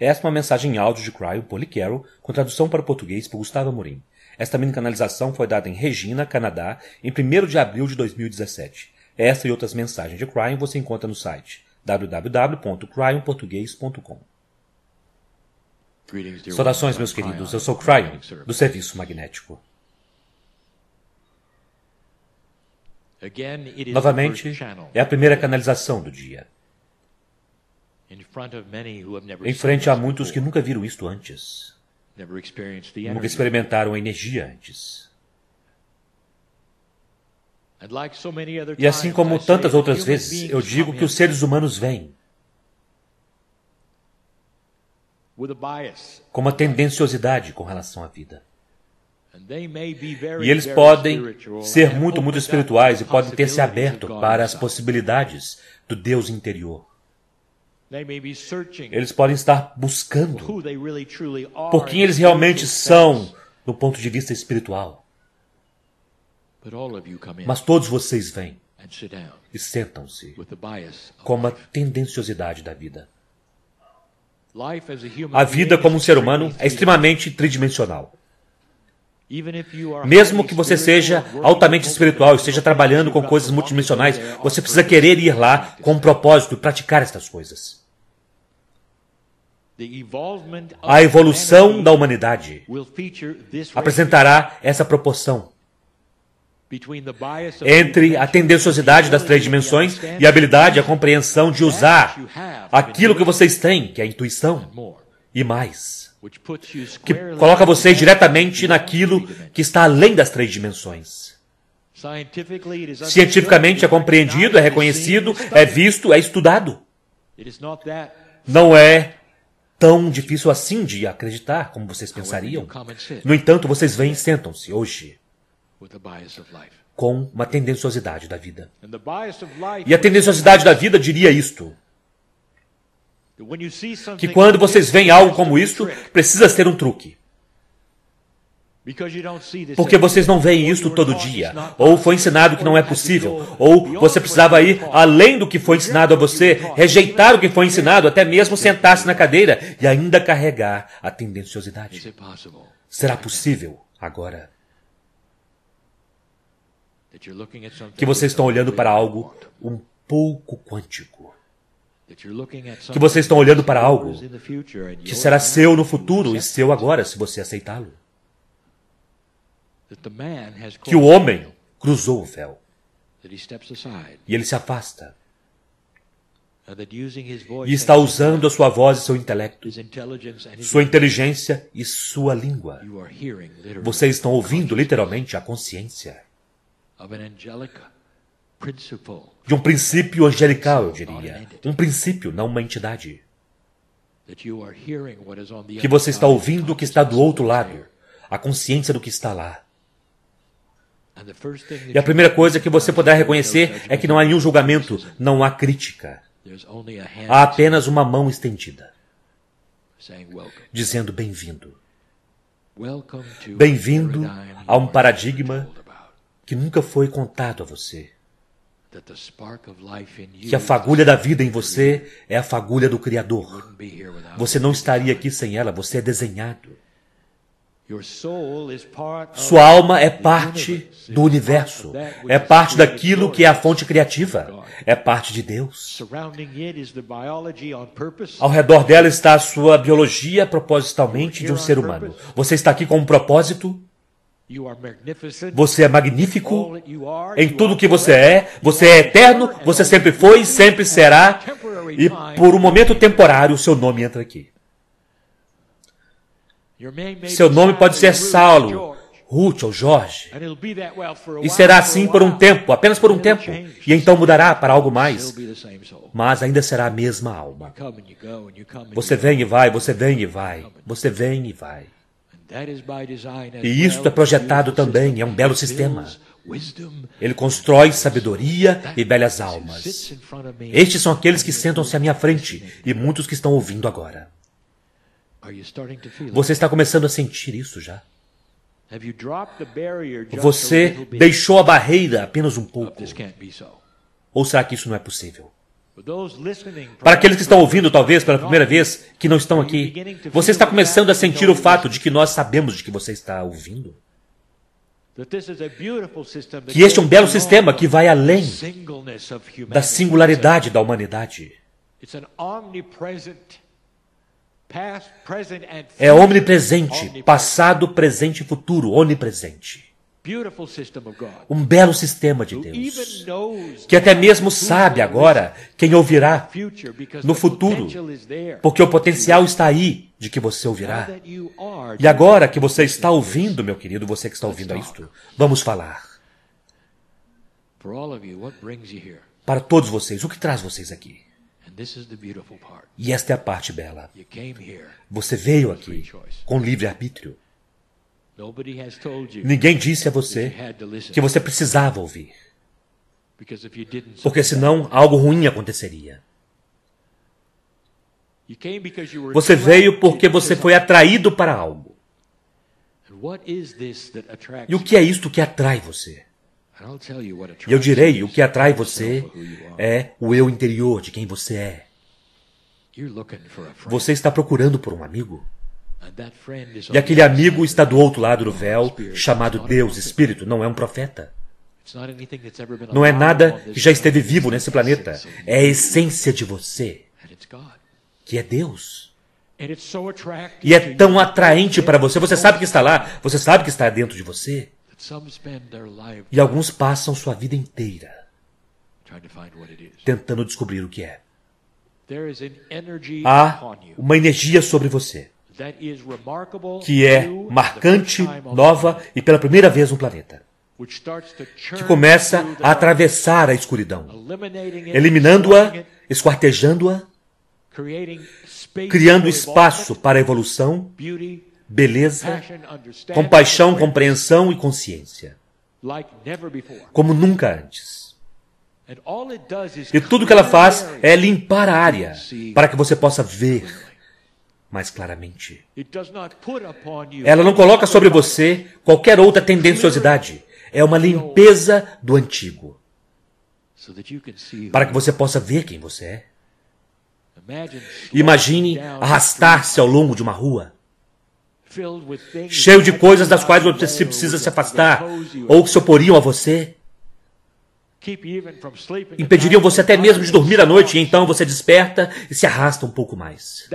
Esta é uma mensagem em áudio de Cryo, por com tradução para o português por Gustavo Amorim. Esta mini canalização foi dada em Regina, Canadá, em 1 de abril de 2017. Esta e outras mensagens de Cryon você encontra no site www.cryonportuguês.com. Saudações, meus queridos. Eu sou Cryon, do Serviço Magnético. Novamente, é a primeira canalização do dia em frente a muitos que nunca viram isto antes, nunca experimentaram a energia antes. E assim como tantas outras vezes, eu digo que os seres humanos vêm com uma tendenciosidade com relação à vida. E eles podem ser muito, muito espirituais e podem ter se aberto para as possibilidades do Deus interior. Eles podem estar buscando por quem eles realmente são do ponto de vista espiritual. Mas todos vocês vêm e sentam-se com uma tendenciosidade da vida. A vida como um ser humano é extremamente tridimensional. Mesmo que você seja altamente espiritual, esteja trabalhando com coisas multidimensionais, você precisa querer ir lá com um propósito e praticar estas coisas. A evolução da humanidade apresentará essa proporção entre a tendenciosidade das três dimensões e a habilidade, a compreensão de usar aquilo que vocês têm, que é a intuição, e mais, que coloca vocês diretamente naquilo que está além das três dimensões. Cientificamente é compreendido, é reconhecido, é visto, é estudado. Não é tão difícil assim de acreditar como vocês pensariam. No entanto, vocês vêm e sentam-se hoje com uma tendenciosidade da vida. E a tendenciosidade da vida diria isto: que quando vocês veem algo como isto, precisa ser um truque. Porque vocês não veem isto todo dia, ou foi ensinado que não é possível, ou você precisava ir além do que foi ensinado a você, rejeitar o que foi ensinado, até mesmo sentar-se na cadeira e ainda carregar a tendenciosidade. Será possível agora que vocês estão olhando para algo um pouco quântico. Que vocês estão olhando para algo que será seu no futuro e seu agora, se você aceitá-lo que o homem cruzou o véu e ele se afasta uh, e está usando a sua voz e seu intelecto, sua inteligência e sua língua. Vocês estão ouvindo literalmente a consciência de um princípio angelical, eu diria. Um princípio, não uma entidade. Que você está ouvindo o que está do outro lado, a consciência do que está lá. E a primeira coisa que você poderá reconhecer é que não há nenhum julgamento, não há crítica. Há apenas uma mão estendida, dizendo bem-vindo. Bem-vindo a um paradigma que nunca foi contado a você. Que a fagulha da vida em você é a fagulha do Criador. Você não estaria aqui sem ela, você é desenhado. Sua alma é parte do universo, é parte daquilo que é a fonte criativa, é parte de Deus. Ao redor dela está a sua biologia propositalmente de um ser humano. Você está aqui com um propósito. Você é magnífico em tudo que você é. Você é eterno, você sempre foi, sempre será. E por um momento temporário, o seu nome entra aqui. Seu nome pode ser Saulo, Ruth ou Jorge. E será assim por um tempo, apenas por um tempo, e então mudará para algo mais. Mas ainda será a mesma alma. Você vem e vai, você vem e vai, você vem e vai. E isto é projetado também, é um belo sistema. Ele constrói sabedoria e belas almas. Estes são aqueles que sentam-se à minha frente e muitos que estão ouvindo agora. Você está começando a sentir isso já? Você deixou a barreira apenas um oh, pouco. Ou será que isso não é possível? Para aqueles que estão ouvindo, talvez pela primeira vez, que não estão aqui, você está começando a sentir o fato de que nós sabemos de que você está ouvindo? Que este é um belo sistema que vai além da singularidade da humanidade. É omnipresente, passado, presente e futuro, onipresente. Um belo sistema de Deus, que até mesmo sabe agora quem ouvirá no futuro, porque o potencial está aí de que você ouvirá. E agora que você está ouvindo, meu querido, você que está ouvindo isto, vamos falar. Para todos vocês, o que traz vocês aqui? E esta é a parte bela. Você veio aqui com livre-arbítrio. Ninguém disse a você que você precisava ouvir. Porque senão algo ruim aconteceria. Você veio porque você foi atraído para algo. E o que é isto que atrai você? Eu direi: o que atrai você é o eu interior de quem você é. Você está procurando por um amigo? E aquele amigo está do outro lado do véu, chamado Deus Espírito, não é um profeta. Não é nada que já esteve vivo nesse planeta. É a essência de você, que é Deus. E é tão atraente para você. Você sabe que está lá, você sabe que está dentro de você. E alguns passam sua vida inteira tentando descobrir o que é. Há uma energia sobre você que é marcante, nova e pela primeira vez no planeta, que começa a atravessar a escuridão, eliminando-a, esquartejando-a, criando espaço para a evolução, beleza, compaixão, compreensão e consciência, como nunca antes. E tudo que ela faz é limpar a área para que você possa ver mais claramente. Ela não coloca sobre você qualquer outra tendenciosidade. É uma limpeza do antigo para que você possa ver quem você é. Imagine arrastar-se ao longo de uma rua cheio de coisas das quais você precisa se afastar ou que se oporiam a você. Impediriam você até mesmo de dormir à noite, e então você desperta e se arrasta um pouco mais.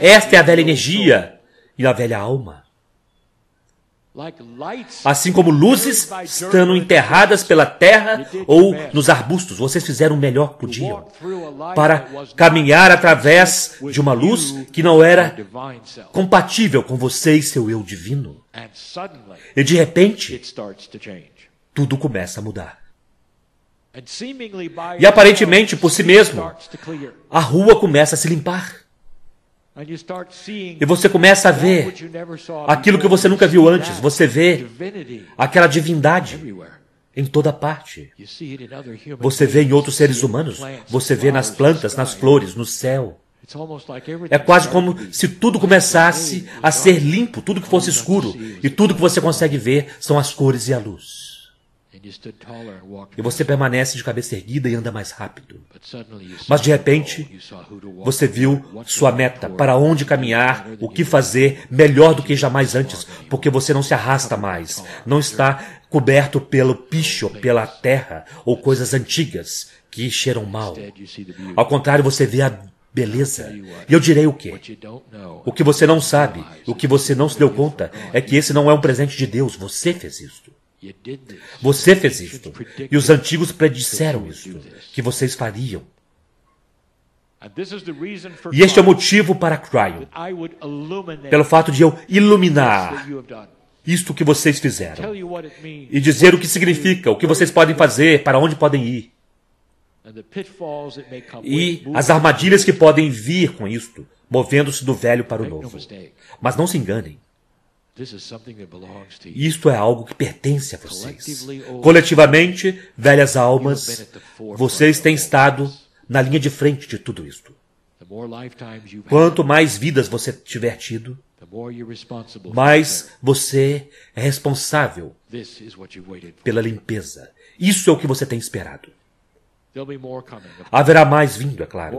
Esta é a velha energia e a velha alma. Assim como luzes estando enterradas pela terra ou nos arbustos, vocês fizeram o melhor que podiam para caminhar através de uma luz que não era compatível com vocês, seu eu divino. E de repente, tudo começa a mudar. E aparentemente, por si mesmo, a rua começa a se limpar. E você começa a ver aquilo que você nunca viu antes. Você vê aquela divindade em toda parte. Você vê em outros seres humanos. Você vê nas plantas, nas flores, no céu. É quase como se tudo começasse a ser limpo, tudo que fosse escuro. E tudo que você consegue ver são as cores e a luz. E você permanece de cabeça erguida e anda mais rápido. Mas de repente, você viu sua meta, para onde caminhar, o que fazer, melhor do que jamais antes, porque você não se arrasta mais, não está coberto pelo picho, pela terra ou coisas antigas que cheiram mal. Ao contrário, você vê a beleza. E eu direi o quê? O que você não sabe, o que você não se deu conta, é que esse não é um presente de Deus, você fez isso. Você fez isto, e os antigos predisseram isto, que vocês fariam. E este é o motivo para Cryon, pelo fato de eu iluminar isto que vocês fizeram e dizer o que significa, o que vocês podem fazer, para onde podem ir. E as armadilhas que podem vir com isto, movendo-se do velho para o novo. Mas não se enganem. Isto é algo que pertence a vocês. Coletivamente, velhas almas, vocês têm estado na linha de frente de tudo isto. Quanto mais vidas você tiver tido, mais você é responsável pela limpeza. Isso é o que você tem esperado. Haverá mais vindo, é claro.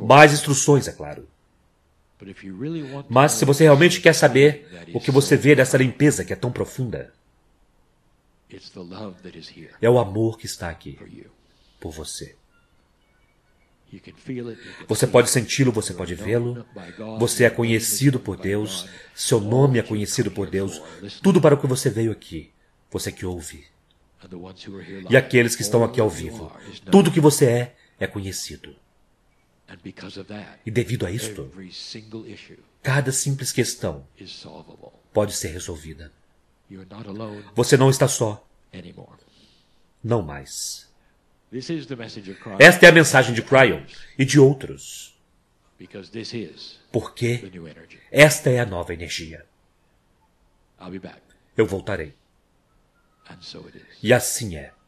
Mais instruções, é claro. Mas se você realmente quer saber o que você vê dessa limpeza que é tão profunda, é o amor que está aqui por você. Você pode senti-lo, você pode vê-lo. Você é, é conhecido por Deus, seu nome é conhecido por Deus. Tudo para o que você veio aqui, você que ouve. E aqueles que estão aqui ao vivo, tudo que você é é conhecido. E devido a isto, cada simples questão pode ser resolvida. Você não está só. Não mais. Esta é a mensagem de Cryon e de outros. Porque esta é a nova energia. Eu voltarei. E assim é.